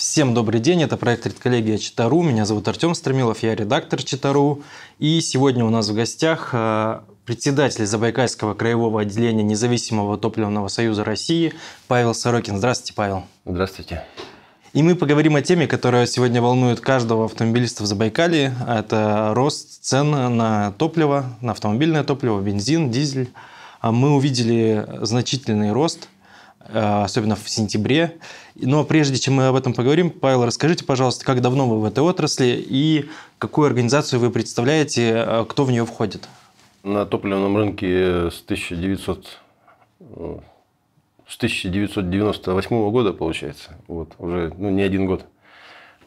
Всем добрый день, это проект «Редколлегия Читару». Меня зовут Артем Стромилов, я редактор Читару. И сегодня у нас в гостях э, председатель Забайкальского краевого отделения Независимого топливного союза России Павел Сорокин. Здравствуйте, Павел. Здравствуйте. И мы поговорим о теме, которая сегодня волнует каждого автомобилиста в Забайкале. Это рост цен на топливо, на автомобильное топливо, бензин, дизель. А мы увидели значительный рост – Э, особенно в сентябре. Но прежде чем мы об этом поговорим, Павел, расскажите, пожалуйста, как давно вы в этой отрасли и какую организацию вы представляете, э, кто в нее входит? На топливном рынке с 1900 э, с 1998 года, получается, вот, уже ну, не один год.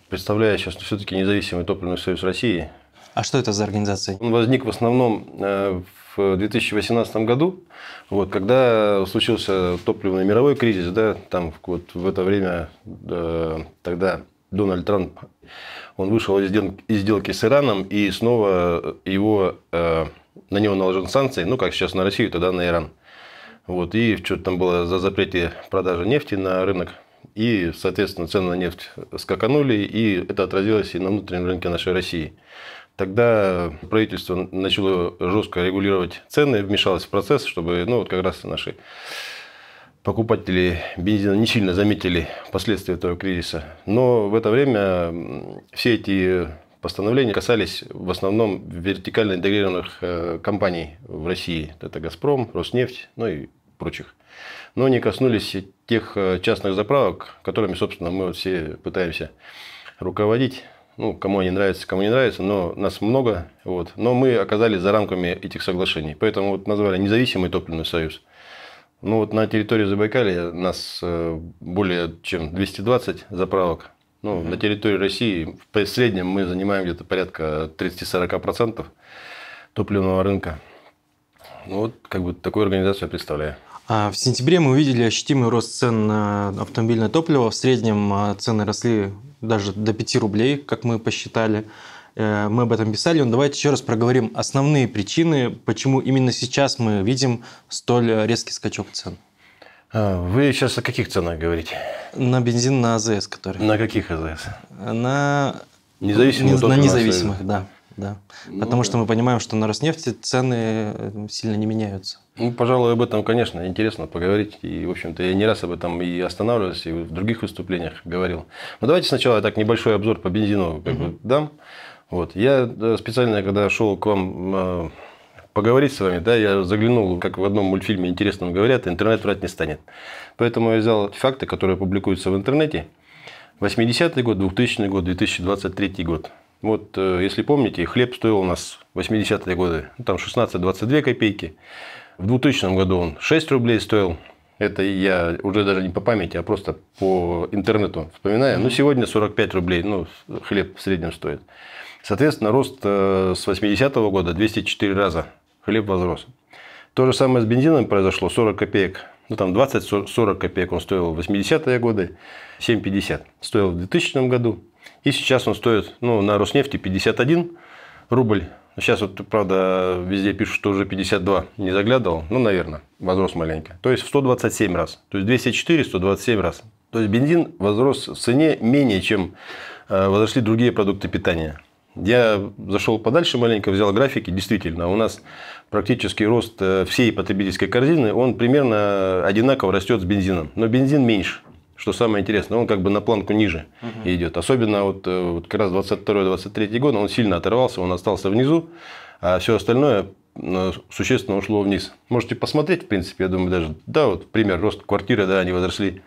Представляю сейчас все-таки независимый топливный союз России. А что это за организация? Он возник в основном в в 2018 году, вот, когда случился топливный мировой кризис, да, там вот в это время э, тогда Дональд Трамп, он вышел из, сделки с Ираном, и снова его, э, на него наложены санкции, ну, как сейчас на Россию, тогда на Иран. Вот, и что-то там было за запрете продажи нефти на рынок. И, соответственно, цены на нефть скаканули, и это отразилось и на внутреннем рынке нашей России. Тогда правительство начало жестко регулировать цены, вмешалось в процесс, чтобы ну, вот как раз наши покупатели бензина не сильно заметили последствия этого кризиса. Но в это время все эти постановления касались в основном вертикально интегрированных э, компаний в России. Это «Газпром», «Роснефть», ну и прочих. Но не коснулись тех э, частных заправок, которыми, собственно, мы все пытаемся руководить ну, кому они нравятся, кому не нравятся, но нас много. Вот. Но мы оказались за рамками этих соглашений. Поэтому вот назвали независимый топливный союз. Ну вот на территории Забайкалия нас э, более чем 220 заправок. Ну, mm-hmm. на территории России в среднем мы занимаем где-то порядка 30-40% топливного рынка. Ну, вот как бы такую организацию я представляю. А, в сентябре мы увидели ощутимый рост цен на автомобильное топливо. В среднем а, цены росли даже до 5 рублей, как мы посчитали. Э, мы об этом писали, но давайте еще раз проговорим основные причины, почему именно сейчас мы видим столь резкий скачок цен. А, вы сейчас о каких ценах говорите? На бензин на АЗС, который. На каких АЗС? На независимых. На независимых, да да. Ну, Потому да. что мы понимаем, что на Роснефти цены э, сильно не меняются. Ну, пожалуй, об этом, конечно, интересно поговорить. И, в общем-то, я не раз об этом и останавливался, и в других выступлениях говорил. Но давайте сначала я так небольшой обзор по бензину как угу. бы, дам. Вот. Я специально, когда шел к вам э, поговорить с вами, да, я заглянул, как в одном мультфильме интересном говорят, интернет врать не станет. Поэтому я взял факты, которые публикуются в интернете. 80-й год, 2000 год, 2023 год. Вот, э, если помните, хлеб стоил у нас 80-е годы, ну, там 16-22 копейки. В 2000 году он 6 рублей стоил. Это я уже даже не по памяти, а просто по интернету вспоминаю. Ну, сегодня 45 рублей, ну, хлеб в среднем стоит. Соответственно, рост э, с 80 -го года 204 раза хлеб возрос. То же самое с бензином произошло, 40 копеек. Ну, там 20-40 копеек он стоил в 80-е годы, 7,50 стоил в 2000 году. И сейчас он стоит ну, на Роснефти 51 рубль. Сейчас вот, правда, везде пишут, что уже 52 не заглядывал. Ну, наверное, возрос маленько. То есть, в 127 раз. То есть, 204, 127 раз. То есть, бензин возрос в цене менее, чем э, возросли другие продукты питания. Я зашел подальше маленько, взял графики. Действительно, у нас практически рост э, всей потребительской корзины, он примерно одинаково растет с бензином. Но бензин меньше что самое интересное, он как бы на планку ниже угу. идет. Особенно вот, э, вот как раз 22-23 год, он сильно оторвался, он остался внизу, а все остальное э, существенно ушло вниз. Можете посмотреть, в принципе, я думаю, даже, да, вот пример, рост квартиры, да, они возросли,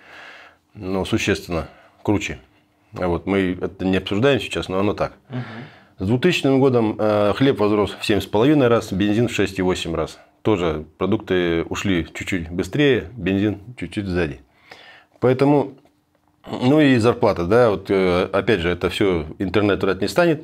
но существенно круче. А вот, мы это не обсуждаем сейчас, но оно так. Угу. С 2000 годом э, хлеб возрос в 7,5 раз, бензин в 6,8 раз. Тоже продукты ушли чуть-чуть быстрее, бензин чуть-чуть сзади. Поэтому, ну и зарплата, да, вот э, опять же, это все интернет врать не станет.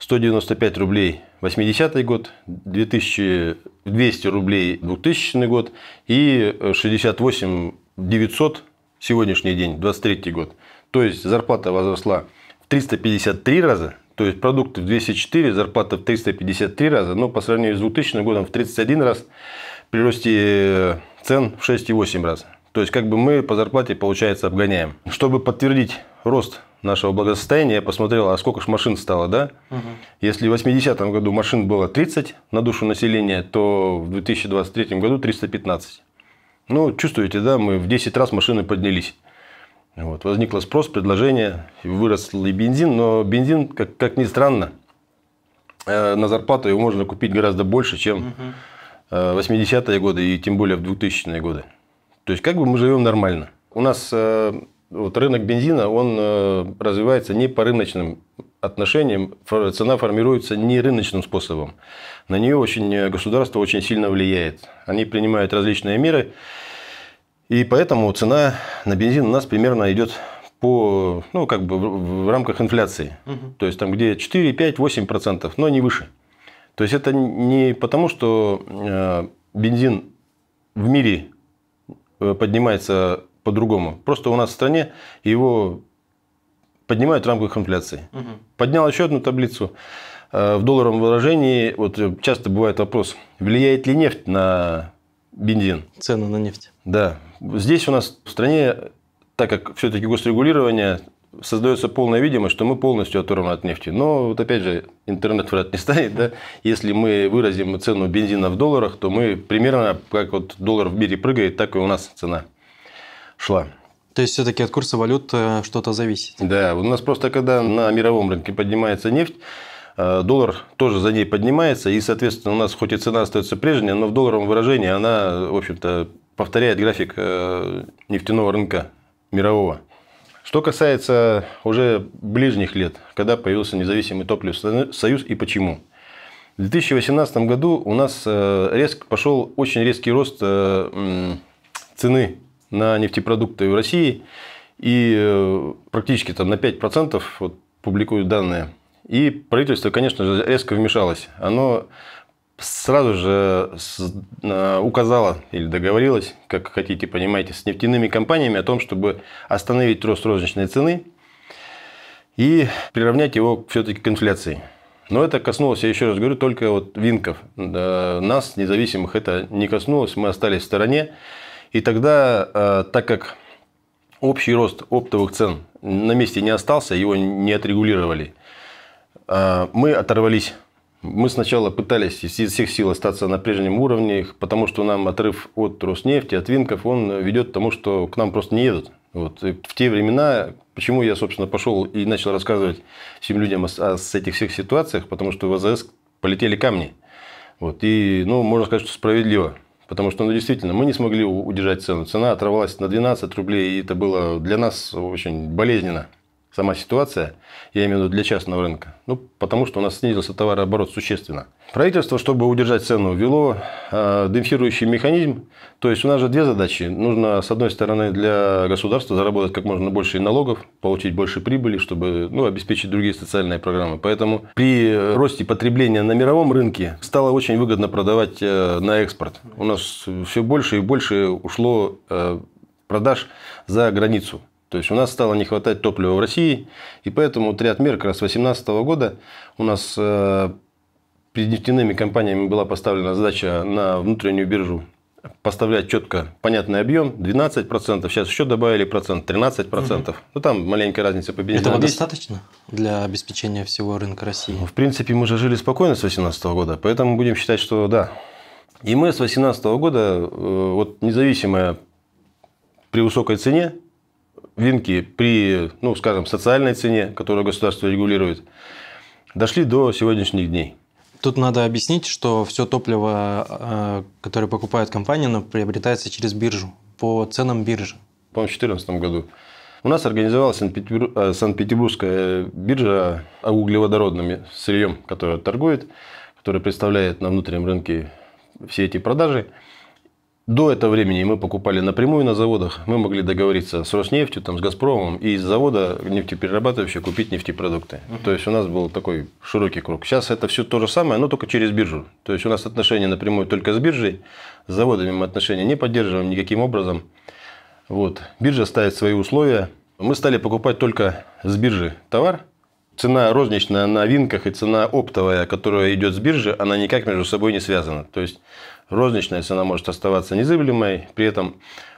195 рублей 80 год, 2200 рублей 2000 год и 68 э, 900 сегодняшний день, 23 год. То есть зарплата возросла в 353 раза, то есть продукты в 204, зарплата в 353 раза, но по сравнению с 2000 годом в 31 раз, при росте э, цен в 6,8 раз. То есть, как бы мы по зарплате, получается, обгоняем. Чтобы подтвердить рост нашего благосостояния, я посмотрел, а сколько ж машин стало, да? Угу. Если в 80-м году машин было 30 на душу населения, то в 2023 году 315. Ну, чувствуете, да, мы в 10 раз машины поднялись. Вот, возникло спрос, предложение, вырос и бензин, но бензин, как, как ни странно, э, на зарплату его можно купить гораздо больше, чем угу. 80-е э, годы и тем более в 2000-е годы. То есть как бы мы живем нормально. У нас э, вот рынок бензина, он э, развивается не по рыночным отношениям, цена формируется не рыночным способом. На нее очень, э, государство очень сильно влияет. Они принимают различные меры, и поэтому цена на бензин у нас примерно идет по, ну, как бы в рамках инфляции. Угу. То есть, там где 4, 5, 8%, но не выше. То есть, это не потому, что бензин в мире Э, поднимается по-другому. Просто у нас в стране его поднимают в рамках инфляции. Угу. Поднял еще одну таблицу. Э, в долларовом выражении вот э, часто бывает вопрос, влияет ли нефть на бензин? Цены на нефть. Да. Здесь у нас в стране, так как все-таки госрегулирование, создается полная видимость, что мы полностью оторваны от нефти. Но вот опять же, интернет вряд не станет. Да? Если мы выразим цену бензина в долларах, то мы примерно как вот доллар в мире прыгает, так и у нас цена шла. То есть, все-таки от курса валют э, что-то зависит? Да, у нас просто когда на мировом рынке поднимается нефть, э, доллар тоже за ней поднимается, и, соответственно, у нас хоть и цена остается прежняя, но в долларовом выражении она, в общем-то, повторяет график э, нефтяного рынка мирового. Что касается уже ближних лет, когда появился независимый топливный союз и почему. В 2018 году у нас э, резко пошел очень резкий рост э, цены на нефтепродукты в России. И э, практически там на 5% вот, публикуют данные. И правительство, конечно же, резко вмешалось. Оно сразу же э, указала или договорилась, как хотите, понимаете, с нефтяными компаниями о том, чтобы остановить рост розничной цены и приравнять его все-таки к инфляции. Но это коснулось, я еще раз говорю, только вот винков. Нас, независимых, это не коснулось, мы остались в стороне. И тогда, э, так как общий рост оптовых цен на месте не остался, его не отрегулировали, э, мы оторвались мы сначала пытались из всех сил остаться на прежнем уровне, потому что нам отрыв от Роснефти, от Винков, он ведет к тому, что к нам просто не едут. Вот. И в те времена, почему я, собственно, пошел и начал рассказывать всем людям о, о, о этих всех ситуациях, потому что в АЗС полетели камни. Вот. И, ну, можно сказать, что справедливо. Потому что, ну, действительно, мы не смогли удержать цену. Цена оторвалась на 12 рублей, и это было для нас очень болезненно сама ситуация, я имею в виду для частного рынка, ну, потому что у нас снизился товарооборот существенно. Правительство, чтобы удержать цену, ввело э, демпфирующий механизм. То есть, у нас же две задачи. Нужно, с одной стороны, для государства заработать как можно больше налогов, получить больше прибыли, чтобы ну, обеспечить другие социальные программы. Поэтому при росте потребления на мировом рынке стало очень выгодно продавать э, на экспорт. У нас все больше и больше ушло э, продаж за границу. То есть у нас стало не хватать топлива в России, и поэтому ряд мер как раз 2018 года у нас э, перед нефтяными компаниями была поставлена задача на внутреннюю биржу поставлять четко понятный объем 12%, сейчас еще добавили процент 13%. Угу. Ну там маленькая разница по бензину. Этого 10. достаточно для обеспечения всего рынка России? Ну, в принципе, мы же жили спокойно с 2018 года, поэтому будем считать, что да. И мы с 2018 года, э, вот независимая при высокой цене, винки при, ну, скажем, социальной цене, которую государство регулирует, дошли до сегодняшних дней. Тут надо объяснить, что все топливо, э, которое покупает компания, приобретается через биржу по ценам биржи. По-моему, в 2014 году у нас организовалась э, Санкт-Петербургская биржа углеводородным сырьем, которая торгует, которая представляет на внутреннем рынке все эти продажи. До этого времени мы покупали напрямую на заводах. Мы могли договориться с Роснефтью, там, с Газпромом и из завода нефтеперерабатывающего купить нефтепродукты. Угу. То есть у нас был такой широкий круг. Сейчас это все то же самое, но только через биржу. То есть у нас отношения напрямую только с биржей. С заводами мы отношения не поддерживаем никаким образом. Вот. Биржа ставит свои условия. Мы стали покупать только с биржи товар. Цена розничная на винках и цена оптовая, которая идет с биржи, она никак между собой не связана. То есть Розничная цена может оставаться незыблемой, при этом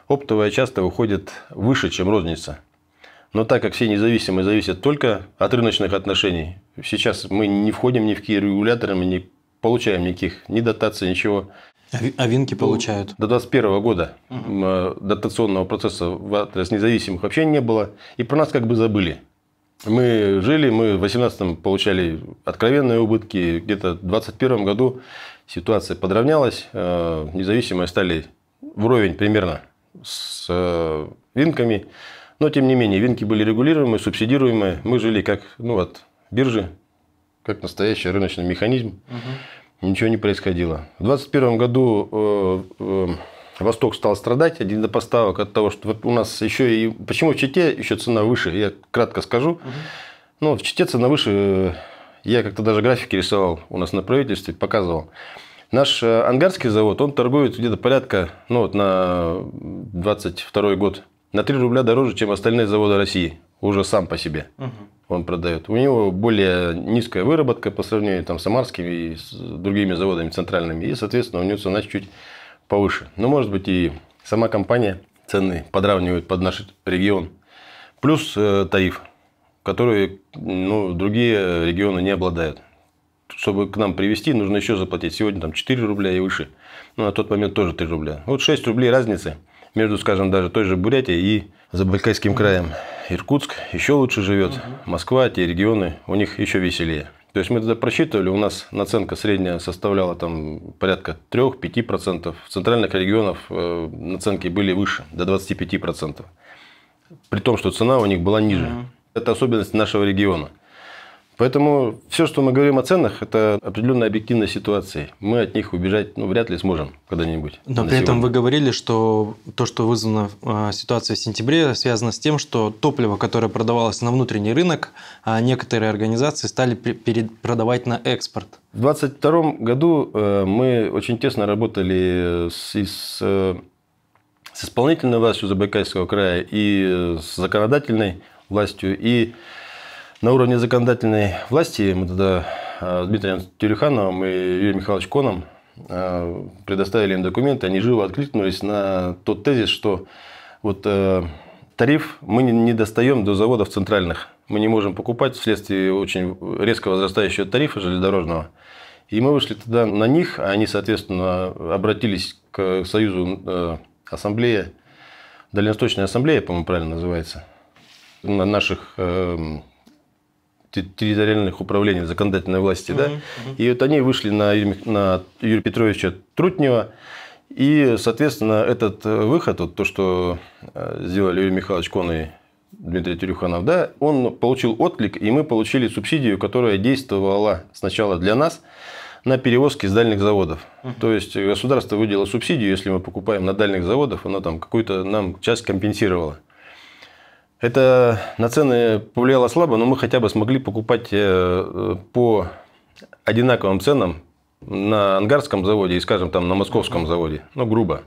оптовая часто выходит выше, чем розница. Но так как все независимые зависят только от рыночных отношений, сейчас мы не входим ни в какие регуляторы, мы не получаем никаких ни дотаций, ничего. А, а винки ну, получают? До 2021 года угу. дотационного процесса в адрес независимых вообще не было. И про нас как бы забыли. Мы жили, мы в 18 получали откровенные убытки, где-то в 21 году ситуация подравнялась, э, независимые стали вровень примерно с э, винками. Но, тем не менее, винки были регулируемые, субсидируемые. Мы жили как ну, вот биржи, как настоящий рыночный механизм. Угу. Ничего не происходило. В 2021 году э, Восток стал страдать один до поставок от того, что у нас еще и... Почему в Чите еще цена выше? Я кратко скажу. Угу. Ну, в Чите цена выше я как-то даже графики рисовал у нас на правительстве, показывал. Наш э, ангарский завод, он торгует где-то порядка, ну вот на 22 год, на 3 рубля дороже, чем остальные заводы России. Уже сам по себе угу. он продает. У него более низкая выработка по сравнению там, с Амарскими и с другими заводами центральными. И, соответственно, у него цена чуть повыше. Но, может быть, и сама компания цены подравнивает под наш регион. Плюс э, тариф которые ну, другие регионы не обладают. Чтобы к нам привезти, нужно еще заплатить. Сегодня там 4 рубля и выше. Ну, на тот момент тоже 3 рубля. Вот 6 рублей разницы между, скажем, даже той же Бурятией и Забайкальским краем. Иркутск еще лучше живет. Москва, те регионы, у них еще веселее. То есть мы тогда просчитывали, у нас наценка средняя составляла там порядка 3-5%. В центральных регионах э, наценки были выше, до 25%. При том, что цена у них была ниже. Это особенность нашего региона. Поэтому все, что мы говорим о ценах, это определенная объективная ситуация. Мы от них убежать ну, вряд ли сможем когда-нибудь. Но при этом вы говорили, что то, что вызвано а, ситуацией в сентябре, связано с тем, что топливо, которое продавалось на внутренний рынок, а, некоторые организации стали продавать на экспорт. В 2022 году э, мы очень тесно работали с, с, э, с исполнительной властью Забайкальского края и э, с законодательной властью. И на уровне законодательной власти мы тогда э, с Дмитрием Тюрихановым и Юрием Михайловичем Коном э, предоставили им документы, они живо откликнулись на тот тезис, что вот э, тариф мы не достаем до заводов центральных. Мы не можем покупать вследствие очень резко возрастающего тарифа железнодорожного. И мы вышли тогда на них, а они, соответственно, обратились к Союзу Ассамблеи Дальневосточная Ассамблея, по-моему, правильно называется, на наших эм, территориальных управлений законодательной власти, да, и вот они вышли на, Юрия, на Юрия Петровича Трутнева, и, соответственно, этот э, выход, вот то, что э, сделали Юрий Михайлович Кон и Дмитрий Тюрюханов, да, он получил отклик, и мы получили субсидию, которая действовала сначала для нас на перевозки с дальних заводов. Угу. То есть государство выделило субсидию, если мы покупаем на дальних заводах, она там какую-то нам часть компенсировала. Это на цены повлияло слабо, но мы хотя бы смогли покупать э, по одинаковым ценам на ангарском заводе и, скажем, там на московском заводе. Ну, грубо.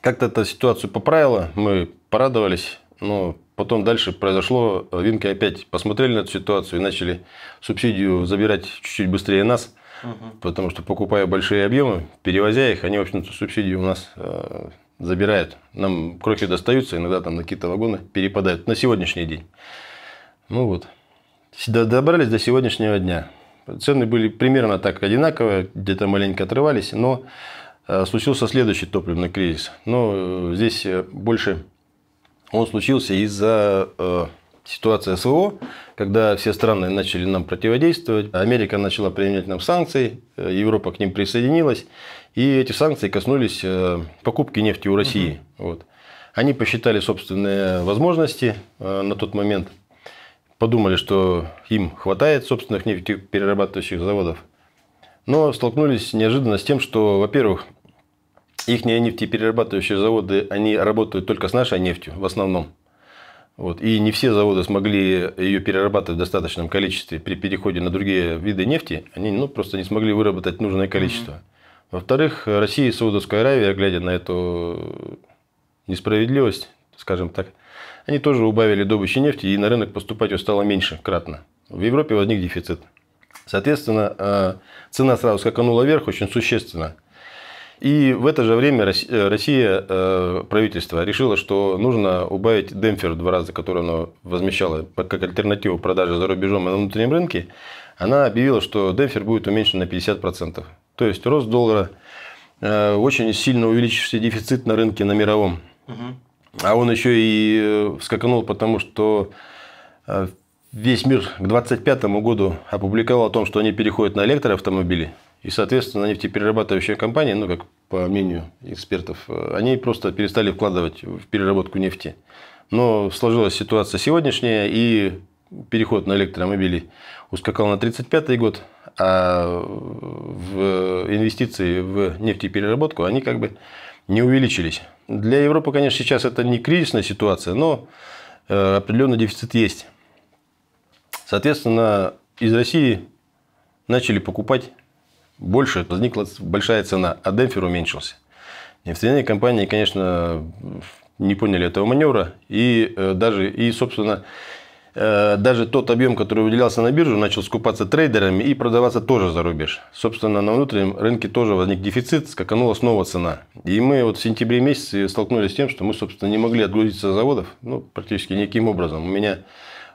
Как-то эта ситуацию поправила, мы порадовались, но потом дальше произошло, э, Винки опять посмотрели на эту ситуацию и начали субсидию забирать чуть-чуть быстрее нас, угу. потому что покупая большие объемы, перевозя их, они, в общем-то, субсидию у нас э, забирают. Нам крохи достаются, иногда там на какие-то вагоны перепадают на сегодняшний день. Ну вот. Добрались до сегодняшнего дня. Цены были примерно так одинаковые, где-то маленько отрывались, но э, случился следующий топливный кризис. Но э, здесь э, больше он случился из-за ситуация СВО, когда все страны начали нам противодействовать, Америка начала применять нам санкции, э, Европа к ним присоединилась, и эти санкции коснулись э, покупки нефти у России. Угу. Вот. Они посчитали собственные возможности э, на тот момент, подумали, что им хватает собственных нефтеперерабатывающих заводов, но столкнулись неожиданно с тем, что, во-первых, их нефтеперерабатывающие заводы, они работают только с нашей нефтью в основном. Вот. И не все заводы смогли ее перерабатывать в достаточном количестве при переходе на другие виды нефти. Они ну, просто не смогли выработать нужное количество. Mm-hmm. Во-вторых, Россия и Саудовская Аравия, глядя на эту несправедливость, скажем так, они тоже убавили добычу нефти, и на рынок поступать ее стало меньше кратно. В Европе возник дефицит. Соответственно, э, цена сразу скаканула вверх очень существенно. И в это же время э, Россия, э, правительство, решило, что нужно убавить демпфер в два раза, который оно возмещало как альтернативу продажи за рубежом и на внутреннем рынке. Она объявила, что демпфер будет уменьшен на 50%. То есть рост доллара, э, очень сильно увеличился дефицит на рынке на мировом. А он еще и вскакнул, потому что весь мир к 2025 году опубликовал о том, что они переходят на электроавтомобили. И, соответственно, нефтеперерабатывающие компании, ну, как по мнению экспертов, э, они просто перестали вкладывать в переработку нефти. Но сложилась ситуация сегодняшняя, и переход на электромобили ускакал на 35 год, а в э, инвестиции в нефтепереработку они как бы не увеличились. Для Европы, конечно, сейчас это не кризисная ситуация, но э, определенный дефицит есть. Соответственно, из России начали покупать больше, возникла большая цена, а демпфер уменьшился. нефтяные компании, конечно, не поняли этого маневра. И э, даже, и, собственно, э, даже тот объем, который выделялся на биржу, начал скупаться трейдерами и продаваться тоже за рубеж. Собственно, на внутреннем рынке тоже возник дефицит, скаканула снова цена. И мы вот в сентябре месяце столкнулись с тем, что мы, собственно, не могли отгрузиться с заводов ну, практически никаким образом. У меня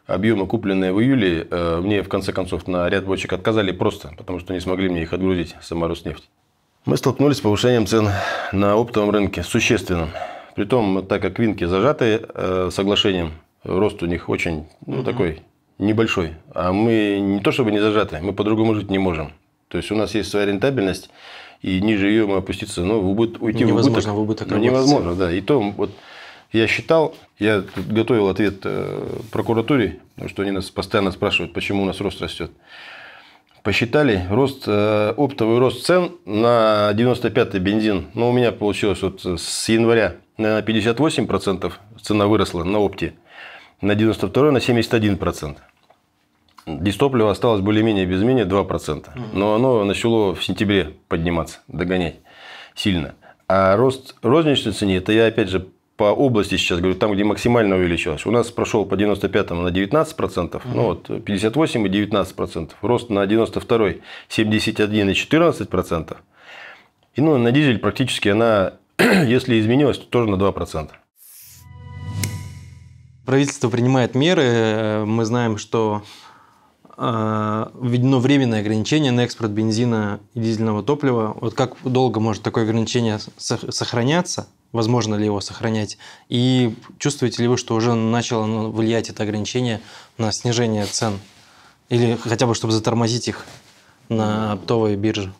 объемы, купленные в июле, э, мне в конце концов на ряд бочек отказали просто, потому что не смогли мне их отгрузить, сама Роснефть. Мы столкнулись с повышением цен на оптовом рынке, существенным. Притом, так как винки зажаты э, соглашением, рост у них очень, ну, угу. такой небольшой. А мы не то чтобы не зажаты, мы по-другому жить не можем. То есть, у нас есть своя рентабельность, и ниже ее мы опуститься, ну, в убыт, уйти невозможно, в убыток. В убыток ну, невозможно, да. И то, вот, я считал, я готовил ответ э, прокуратуре, потому что они нас постоянно спрашивают, почему у нас рост растет. Посчитали рост, э, оптовый рост цен на 95-й бензин. Ну, у меня получилось вот с января на 58% цена выросла на опте, на 92 на 71%. Дистоплива осталось более-менее без менее 2%. Но оно начало в сентябре подниматься, догонять сильно. А рост розничной цены, это я опять же по области сейчас говорю, там, где максимально увеличилось. У нас прошел по 95 на 19 процентов, угу. ну вот 58 и 19 процентов, рост на 92 71 и 14 процентов. И ну, на дизель практически она, если изменилась, то тоже на 2 процента. Правительство принимает меры. Э, мы знаем, что э, введено временное ограничение на экспорт бензина и дизельного топлива. Вот как долго может такое ограничение сохраняться? возможно ли его сохранять, и чувствуете ли вы, что уже начало влиять это ограничение на снижение цен, или хотя бы чтобы затормозить их на оптовой бирже?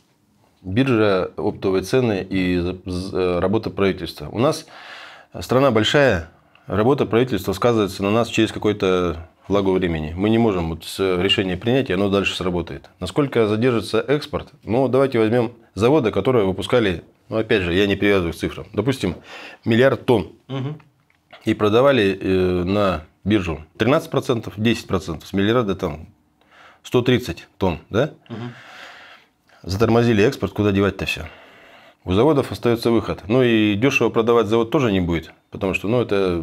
Биржа, оптовые цены и э, работа правительства. У нас страна большая, работа правительства сказывается на нас через какой-то влагу времени. Мы не можем вот э, решение принять, и оно дальше сработает. Насколько задержится экспорт? Ну, давайте возьмем заводы, которые выпускали но ну, опять же, я не привязываю к цифрам. Допустим, миллиард тонн. Угу. И продавали э, на биржу 13%, 10%, с миллиарда там 130 тонн. Да? Угу. Затормозили экспорт, куда девать-то все. У заводов остается выход. Ну и дешево продавать завод тоже не будет, потому что ну, это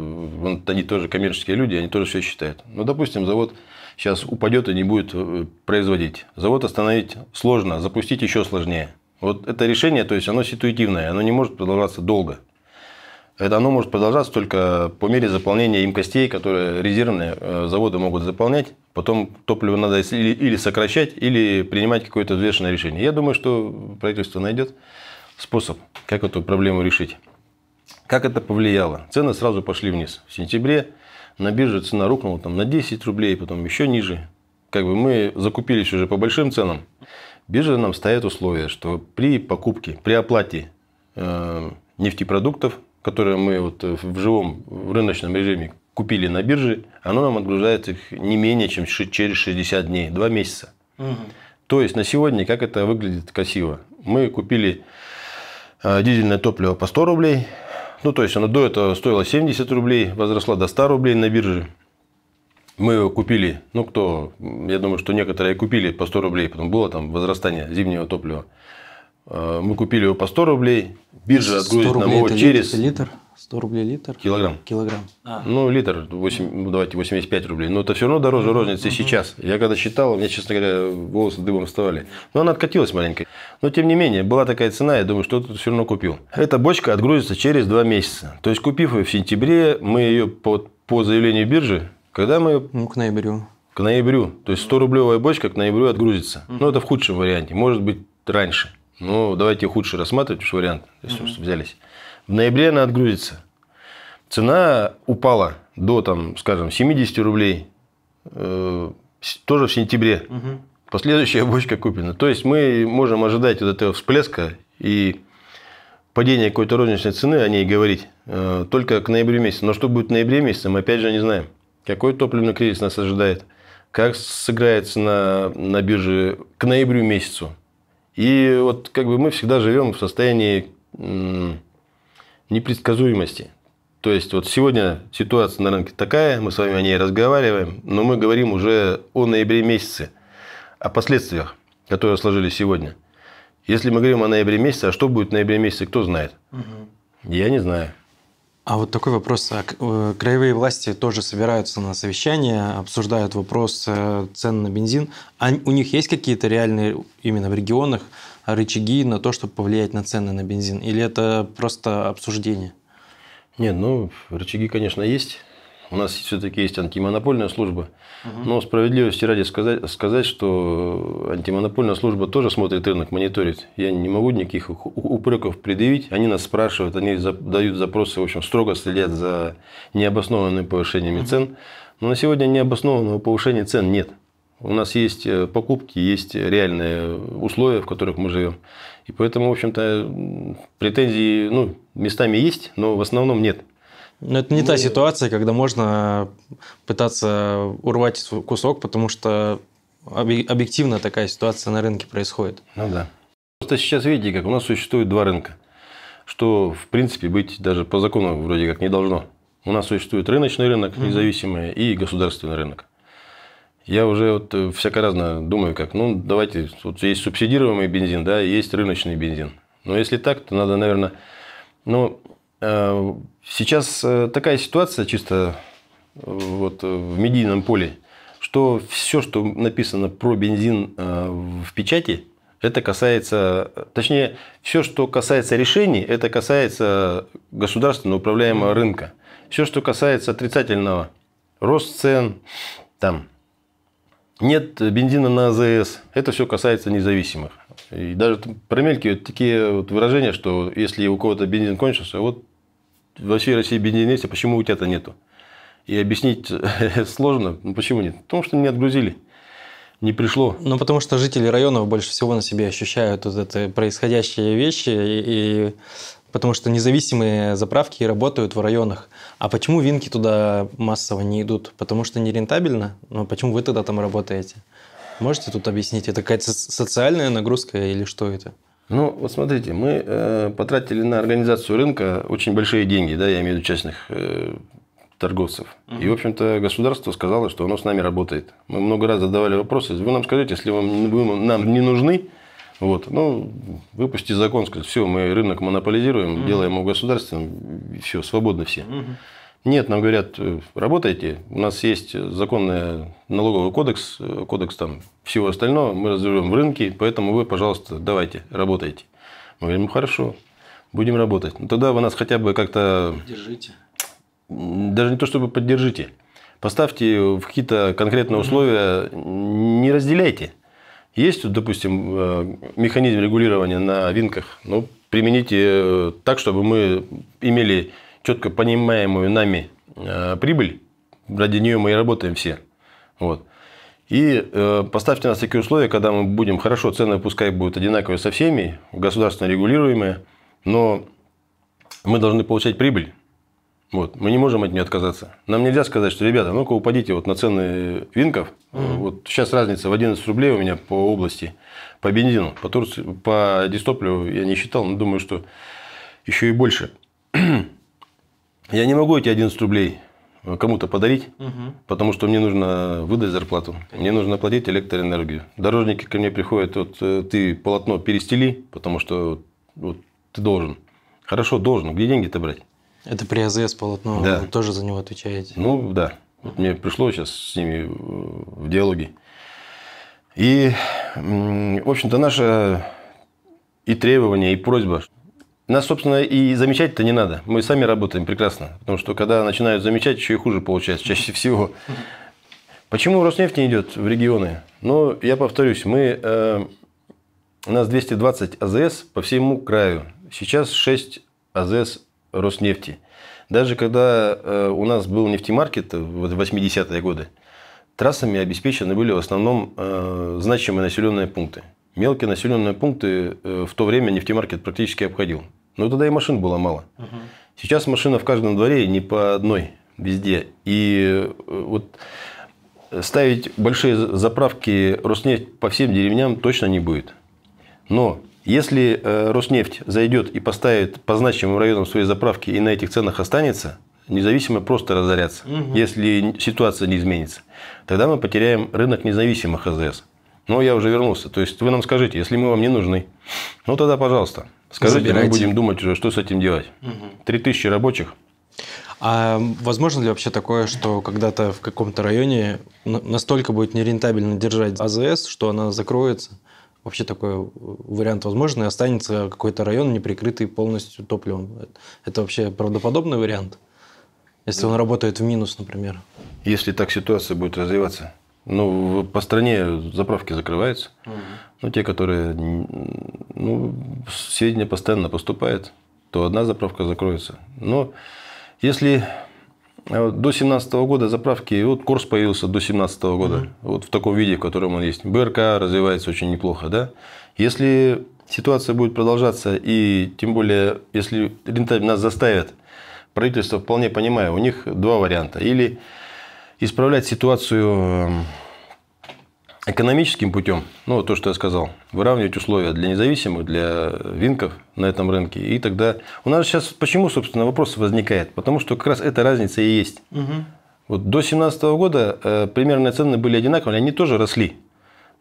они тоже коммерческие люди, они тоже все считают. Ну, допустим, завод сейчас упадет и не будет э, производить. Завод остановить сложно, запустить еще сложнее. Вот это решение, то есть оно ситуативное, оно не может продолжаться долго. Это оно может продолжаться только по мере заполнения емкостей, которые резервные э, заводы могут заполнять. Потом топливо надо или, или сокращать, или принимать какое-то взвешенное решение. Я думаю, что правительство найдет способ, как эту проблему решить. Как это повлияло? Цены сразу пошли вниз. В сентябре на бирже цена рухнула там, на 10 рублей, потом еще ниже. Как бы мы закупились уже по большим ценам. Биржа нам ставит условия, что при покупке, при оплате э, нефтепродуктов, которые мы вот в живом в рыночном режиме купили на бирже, оно нам отгружает их не менее чем через 60 дней, 2 месяца. Угу. То есть на сегодня, как это выглядит красиво? Мы купили э, дизельное топливо по 100 рублей, ну, то есть оно до этого стоило 70 рублей, возросло до 100 рублей на бирже. Мы купили, ну кто, я думаю, что некоторые купили по 100 рублей, потом было там возрастание зимнего топлива. Э, мы купили его по 100 рублей, биржа отгрузит нам его через... Литр? 100 рублей литр? Килограмм. Килограмм. А. Ну, литр, 8, ну, давайте 85 рублей. Но это все равно дороже розницы uh-huh. сейчас. Я когда считал, у меня, честно говоря, волосы дыбом вставали. Но она откатилась маленько. Но, тем не менее, была такая цена, я думаю, что тут все равно купил. Эта бочка отгрузится через 2 месяца. То есть, купив ее в сентябре, мы ее по, по заявлению биржи когда мы... Ну, к ноябрю. К ноябрю. То есть 100-рублевая бочка к ноябрю отгрузится. Mm-hmm. Ну, это в худшем варианте. Может быть, раньше. Ну, давайте худший рассматривать, уж вариант, если mm-hmm. взялись. В ноябре она отгрузится. Цена упала до, там, скажем, 70 рублей. Э, тоже в сентябре. mm Последующая бочка куплена. То есть, мы можем ожидать вот этого всплеска и падения какой-то розничной цены, о ней говорить, э, только к ноябрю месяцу. Но что будет в ноябре месяце, мы опять же не знаем. Какой топливный кризис нас ожидает? Как сыграется на, на бирже к ноябрю месяцу? И вот как бы мы всегда живем в состоянии непредсказуемости. То есть, вот сегодня ситуация на рынке такая, мы с вами о ней разговариваем, но мы говорим уже о ноябре месяце, о последствиях, которые сложились сегодня. Если мы говорим о ноябре месяце, а что будет в ноябре месяце, кто знает? Угу. Я не знаю. А вот такой вопрос. А э, краевые власти тоже собираются на совещание, обсуждают вопрос э, цен на бензин. А у них есть какие-то реальные именно в регионах рычаги на то, чтобы повлиять на цены на бензин? Или это просто обсуждение? Не, ну, рычаги, конечно, есть. У нас все-таки есть антимонопольная служба. Но справедливости ради сказать, сказать, что антимонопольная служба тоже смотрит рынок, мониторит. Я не могу никаких упреков предъявить. Они нас спрашивают, они дают запросы, в общем, строго следят за необоснованными повышениями цен. Но на сегодня необоснованного повышения цен нет. У нас есть э, покупки, есть реальные условия, в которых мы живем. И поэтому, в общем-то, претензии ну, местами есть, но в основном нет. Но ну, это не мы... та ну, ситуация, когда можно пытаться урвать кусок, потому что объективно такая ситуация на рынке происходит. Ну да. Просто сейчас видите, как у нас существует два рынка, что в принципе быть даже по закону вроде как не должно. У нас существует рыночный рынок, независимый, и государственный рынок. Я уже вот э, всяко-разно думаю, как, ну, давайте, вот есть субсидируемый бензин, да, есть рыночный бензин. Но если так, то надо, наверное, ну, э, Сейчас э, такая ситуация чисто э, вот э, в медийном поле, что все, что написано про бензин в печати, это касается, точнее, все, что касается решений, это касается государственно управляемого рынка. Все, что касается отрицательного, рост цен, там, нет бензина на АЗС, это все касается независимых. И даже промелькивают такие вот выражения, что если у кого-то бензин кончился, вот во всей России бензинесте, почему у тебя-то нету? И объяснить э, сложно, ну, почему нет? Потому что не отгрузили не пришло. Ну, потому что жители районов больше всего на себе ощущают вот это происходящие вещи, и, и потому что независимые заправки работают в районах. А почему винки туда массово не идут? Потому что нерентабельно? Ну, почему вы тогда там работаете? Можете тут объяснить? Это какая-то социальная нагрузка или что это? Ну, вот смотрите, мы э, потратили на организацию рынка очень большие деньги, да, я имею в виду частных э, торговцев. Угу. И, в общем-то, государство сказало, что оно с нами работает. Мы много раз задавали вопросы. Вы нам скажите, если вам, вы нам не нужны, вот, ну, выпустите закон, сказать, все, мы рынок монополизируем, угу. делаем его государственным, все, свободны все. Угу. Нет, нам говорят, э, работайте, у нас есть законный налоговый кодекс, э, кодекс там всего остального, мы развиваем в рынке, поэтому вы, пожалуйста, давайте, работайте. Мы говорим, «Ну, хорошо, будем работать. Ну, тогда вы нас хотя бы как-то... Поддержите. Даже не то, чтобы поддержите. Поставьте в какие-то конкретные условия, не разделяйте. Есть, допустим, э, механизм регулирования на винках, ну, примените так, чтобы мы имели четко понимаемую нами э, прибыль, ради нее мы и работаем все. Вот. И э, поставьте нас такие условия, когда мы будем хорошо, цены пускай будут одинаковые со всеми, государственно регулируемые, но мы должны получать прибыль. Вот, мы не можем от нее отказаться. Нам нельзя сказать, что, ребята, ну-ка упадите вот на цены винков. Mm-hmm. Вот сейчас разница в 11 рублей у меня по области, по бензину, по, Турции, по дистопливу я не считал, но думаю, что еще и больше я не могу эти 11 рублей э, кому-то подарить, угу. потому что мне нужно э, выдать зарплату, Конечно. мне нужно платить электроэнергию. Дорожники ко мне приходят, вот э, ты полотно перестели, потому что вот, ты должен. Хорошо, должен. Где деньги-то брать? Это при АЗС полотно, да. вы тоже за него отвечаете. Ну да. Вот мне пришло сейчас с ними в диалоге. И, в общем-то, наша и требование, и просьба, нас, собственно, и замечать-то не надо. Мы сами работаем прекрасно. Потому что, когда начинают замечать, еще и хуже получается чаще всего. Почему Роснефть не идет в регионы? Ну, я повторюсь, мы, э, у нас 220 АЗС по всему краю. Сейчас 6 АЗС Роснефти. Даже когда э, у нас был нефтемаркет в 80-е годы, трассами обеспечены были в основном э, значимые населенные пункты мелкие населенные пункты э, в то время нефтемаркет практически обходил. Но тогда и машин было мало. Угу. Сейчас машина в каждом дворе не по одной везде. И э, вот ставить большие заправки Роснефть по всем деревням точно не будет. Но если э, Роснефть зайдет и поставит по значимым районам свои заправки и на этих ценах останется, независимые просто разорятся, угу. если ситуация не изменится, тогда мы потеряем рынок независимых АЗС. Но я уже вернулся. То есть, вы нам скажите, если мы вам не нужны, ну тогда, пожалуйста, скажите, Забирайте. мы будем думать уже, что с этим делать. Три угу. тысячи рабочих. А возможно ли вообще такое, что когда-то в каком-то районе настолько будет нерентабельно держать АЗС, что она закроется? Вообще такой вариант возможен, и останется какой-то район, не прикрытый полностью топливом. Это вообще правдоподобный вариант? Если он работает в минус, например. Если так ситуация будет развиваться. Ну, по стране заправки закрываются. Угу. Ну, те, которые... Ну, сведения постоянно поступают. То одна заправка закроется. Но если э, до 17 года заправки, вот курс появился до 17 года, угу. вот в таком виде, в котором он есть. БРК развивается очень неплохо, да. Если ситуация будет продолжаться, и тем более, если рентабельность нас заставят, правительство вполне понимаю, у них два варианта. Или исправлять ситуацию эм, экономическим путем, ну, то, что я сказал, выравнивать условия для независимых, для винков на этом рынке. И тогда у нас сейчас почему, собственно, вопрос возникает? Потому что как раз эта разница и есть. Угу. Вот до 2017 года э, примерные цены были одинаковые, они тоже росли.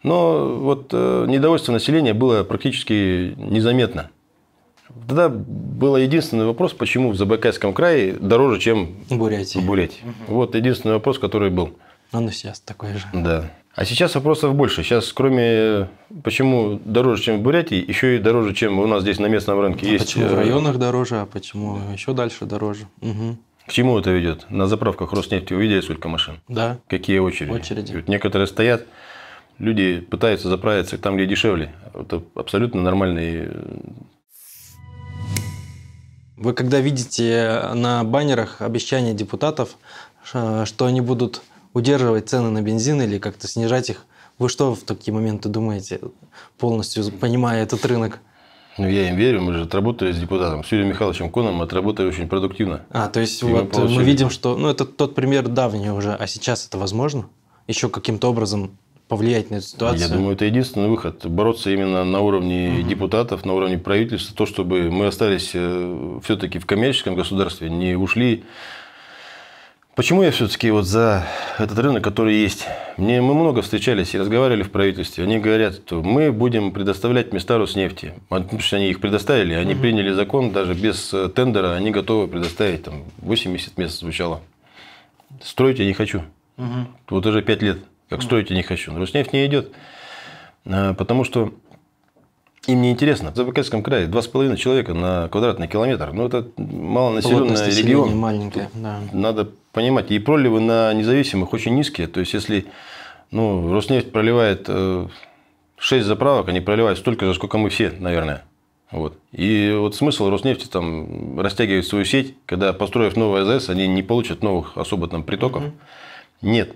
Но вот э, недовольство населения было практически незаметно. Тогда был единственный вопрос, почему в Забайкальском крае дороже, чем Бурятия. Бурятия. Угу. Вот единственный вопрос, который был. Он ну, и сейчас такой же. Да. А сейчас вопросов больше. Сейчас, кроме почему дороже, чем в Бурятии, еще и дороже, чем у нас здесь на местном рынке а есть. Почему в э, районах дороже, а почему да. еще дальше дороже? Угу. К чему это ведет? На заправках Роснефти увидели сколько машин? Да. Какие очереди? Очереди. Вот некоторые стоят, люди пытаются заправиться там, где дешевле. Это абсолютно нормальный вы когда видите на баннерах обещания депутатов, что они будут удерживать цены на бензин или как-то снижать их, вы что в такие моменты думаете, полностью понимая этот рынок? Ну, я им верю, мы же отработали с депутатом, с Юрием Михайловичем Коном, мы отработали очень продуктивно. А, то есть, и вот э, мы, получили... мы видим, что ну, это тот пример давний уже, а сейчас это возможно? Еще каким-то образом повлиять на эту ситуацию? Я думаю, это единственный выход. Бороться именно на уровне угу. депутатов, на уровне правительства, то, чтобы мы остались э, все-таки в коммерческом государстве, не ушли. Почему я все-таки вот за этот рынок, который есть? Мне мы много встречались и разговаривали в правительстве. Они говорят, что мы будем предоставлять места Роснефти. они их предоставили, они угу. приняли закон, даже без э, тендера они готовы предоставить. Там 80 мест звучало. Строить я не хочу. Угу. Вот уже 5 лет. Как строить я не хочу. Но Руснефть не идет. А, потому что им не интересно. В Забайкальском крае 2,5 человека на квадратный километр. Ну, это малонаселенный регион. Маленькая, да. Надо понимать. И проливы на независимых очень низкие. То есть, если ну, Роснефть проливает 6 э, заправок, они проливают столько же, сколько мы все, наверное. Вот. И вот смысл Роснефти там растягивать свою сеть, когда построив новое АЗС, они не получат новых особо там притоков. Угу. Нет.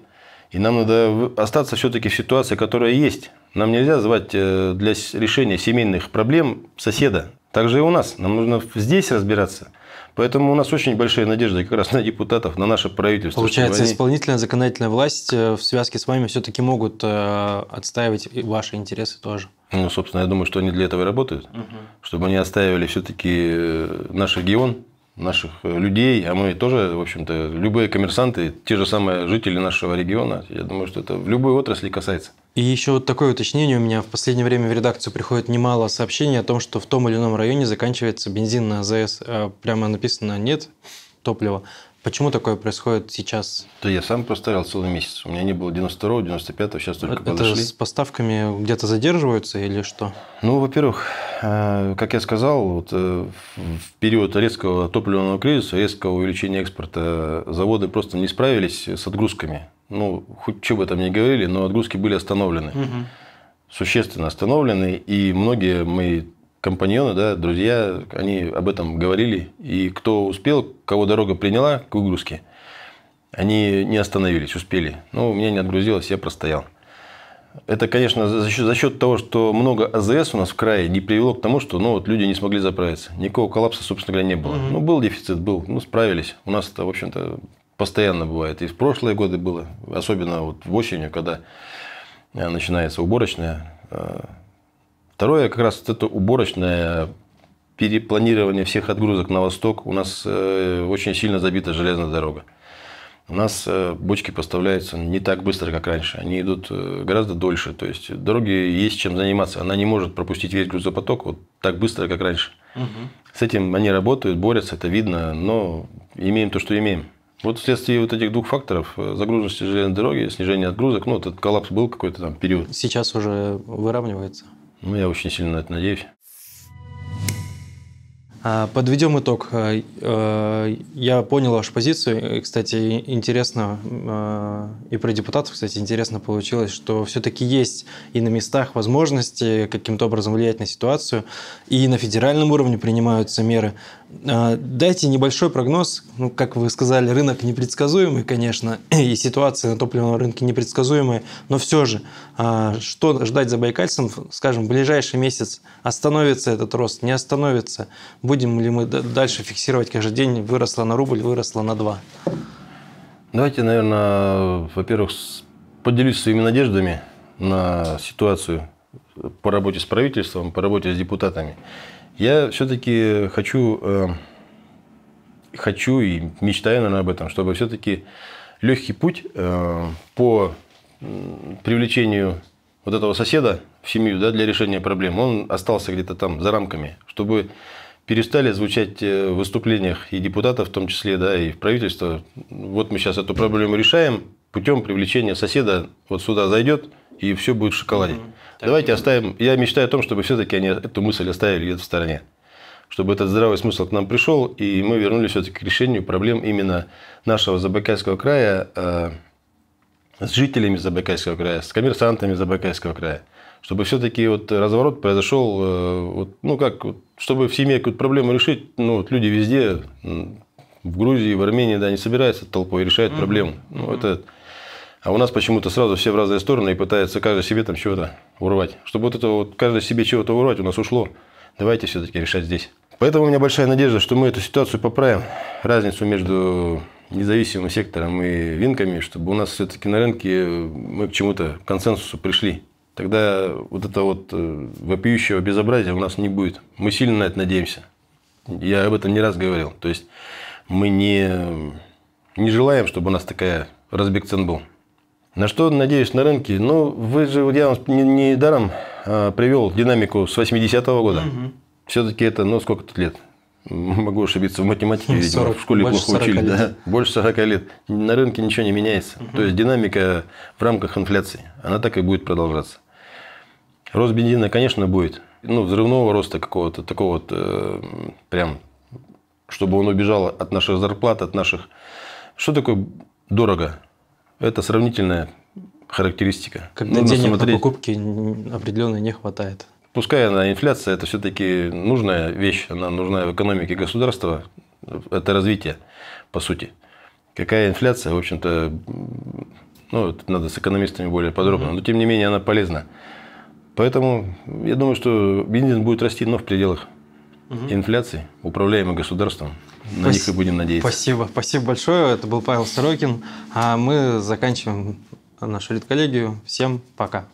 И нам надо остаться все-таки в ситуации, которая есть. Нам нельзя звать э, для решения семейных проблем соседа. Также и у нас. Нам нужно здесь разбираться. Поэтому у нас очень большие надежды как раз на депутатов, на наше правительство. Получается, они... исполнительная, законодательная власть э, в связке с вами все-таки могут э, отстаивать ваши интересы тоже. Ну, собственно, я думаю, что они для этого и работают, угу. чтобы они отстаивали все-таки наш регион, наших э, людей, а мы тоже, в общем-то, любые коммерсанты, те же самые жители нашего региона, я думаю, что это в любой отрасли касается. И еще вот такое уточнение. У меня в последнее время в редакцию приходит немало сообщений о том, что в том или ином районе заканчивается бензин на АЗС. А прямо написано «нет топлива». Почему такое происходит сейчас? Да я сам простоял целый месяц. У меня не было 92-го, 95-го, сейчас только Это подошли. с поставками где-то задерживаются или что? Ну, во-первых, э, как я сказал, вот э, в период резкого топливного кризиса, резкого увеличения экспорта э, заводы просто не справились с отгрузками. Ну, хоть что бы там ни говорили, но отгрузки были остановлены. Угу существенно остановлены, и многие мои компаньоны, да, друзья, они об этом говорили. И кто успел, кого дорога приняла к выгрузке, они не остановились, успели. Ну, у меня не отгрузилось, я простоял. Это, конечно, за счет, за счет того, что много АЗС у нас в крае, не привело к тому, что ну, вот люди не смогли заправиться. Никакого коллапса, собственно говоря, не было. Угу. Ну, был дефицит, был, ну, справились. У нас это, в общем-то, постоянно бывает. И в прошлые годы было, особенно вот в осенью, когда э, начинается уборочная, э, Второе, как раз вот это уборочное перепланирование всех отгрузок на восток. У нас э, очень сильно забита железная дорога. У нас э, бочки поставляются не так быстро, как раньше. Они идут э, гораздо дольше. То есть дороги есть чем заниматься. Она не может пропустить весь грузопоток вот так быстро, как раньше. Угу. С этим они работают, борются, это видно, но имеем то, что имеем. Вот вследствие вот этих двух факторов, загруженности железной дороги, снижение отгрузок, ну, этот коллапс был какой-то там период. Сейчас уже выравнивается? Ну, я очень сильно на это надеюсь. А, подведем итог. А, э, я понял вашу позицию. И, Кстати, интересно, а, и про депутатов, кстати, интересно получилось, что все-таки есть и на местах возможности каким-то образом влиять на ситуацию, и на федеральном уровне принимаются меры. А, дайте небольшой прогноз. Ну, как вы сказали, рынок непредсказуемый, конечно, и ситуация на топливном рынке непредсказуемая, но все же, а, что ждать за байкальцем, скажем, в ближайший месяц? Остановится этот рост, не остановится? Будем ли мы дальше фиксировать каждый день, выросла на рубль, выросла на два? Давайте, наверное, во-первых, поделюсь своими надеждами на ситуацию по работе с правительством, по работе с депутатами. Я все-таки э, хочу, э, хочу и мечтаю, наверное, об этом, чтобы все-таки легкий путь э, по привлечению вот этого соседа в семью да, для решения проблем, он остался где-то там за рамками, чтобы перестали звучать в выступлениях и депутатов в том числе, да, и в правительство. Вот мы сейчас эту проблему решаем путем привлечения соседа, вот сюда зайдет, и все будет в шоколаде. Угу. Давайте так, оставим. Я мечтаю о том, чтобы все-таки они эту мысль оставили где-то в стороне. Чтобы этот здравый смысл к нам пришел, и мы вернулись все-таки к решению проблем именно нашего Забайкальского края э, с жителями Забайкальского края, с коммерсантами Забайкальского края. Чтобы все-таки вот разворот произошел, э, вот, ну как, вот, чтобы в семье какую-то проблему решить, ну вот люди везде, в Грузии, в Армении, да, они собираются толпой и решают угу. проблему. Ну, угу. это а у нас почему-то сразу все в разные стороны и пытаются каждый себе там чего-то урвать. Чтобы вот это вот каждый себе чего-то урвать у нас ушло. Давайте все-таки решать здесь. Поэтому у меня большая надежда, что мы эту ситуацию поправим. Разницу между независимым сектором и винками, чтобы у нас все-таки на рынке мы к чему-то к консенсусу пришли. Тогда вот это вот э, вопиющего безобразия у нас не будет. Мы сильно на это надеемся. Я об этом не раз говорил. То есть мы не, не желаем, чтобы у нас такая разбег цен был. На что надеюсь на рынке? Ну, вы же, я вам не, не даром а, привел динамику с 80-го года. Угу. Все-таки это, ну, сколько тут лет? Могу ошибиться в математике, 40, ну, видимо, в школе плохо учили. Лет. Да? Больше 40 лет. На рынке ничего не меняется. Угу. То есть динамика в рамках инфляции, она так и будет продолжаться. Рост бензина, конечно, будет. Ну, взрывного роста какого-то, такого вот э, прям, чтобы он убежал от наших зарплат, от наших... Что такое дорого? Это сравнительная характеристика. Когда нужно денег смотреть... на покупки определенно не хватает. Пускай она инфляция, это все-таки нужная вещь, она нужна в экономике государства, это развитие, по сути. Какая инфляция, в общем-то, ну, это надо с экономистами более подробно, но тем не менее она полезна. Поэтому я думаю, что бензин будет расти, но в пределах mm инфляции, управляемой государством на Пос... них и будем надеяться. Спасибо. Спасибо большое. Это был Павел Сорокин. А мы заканчиваем нашу редколлегию. Всем пока.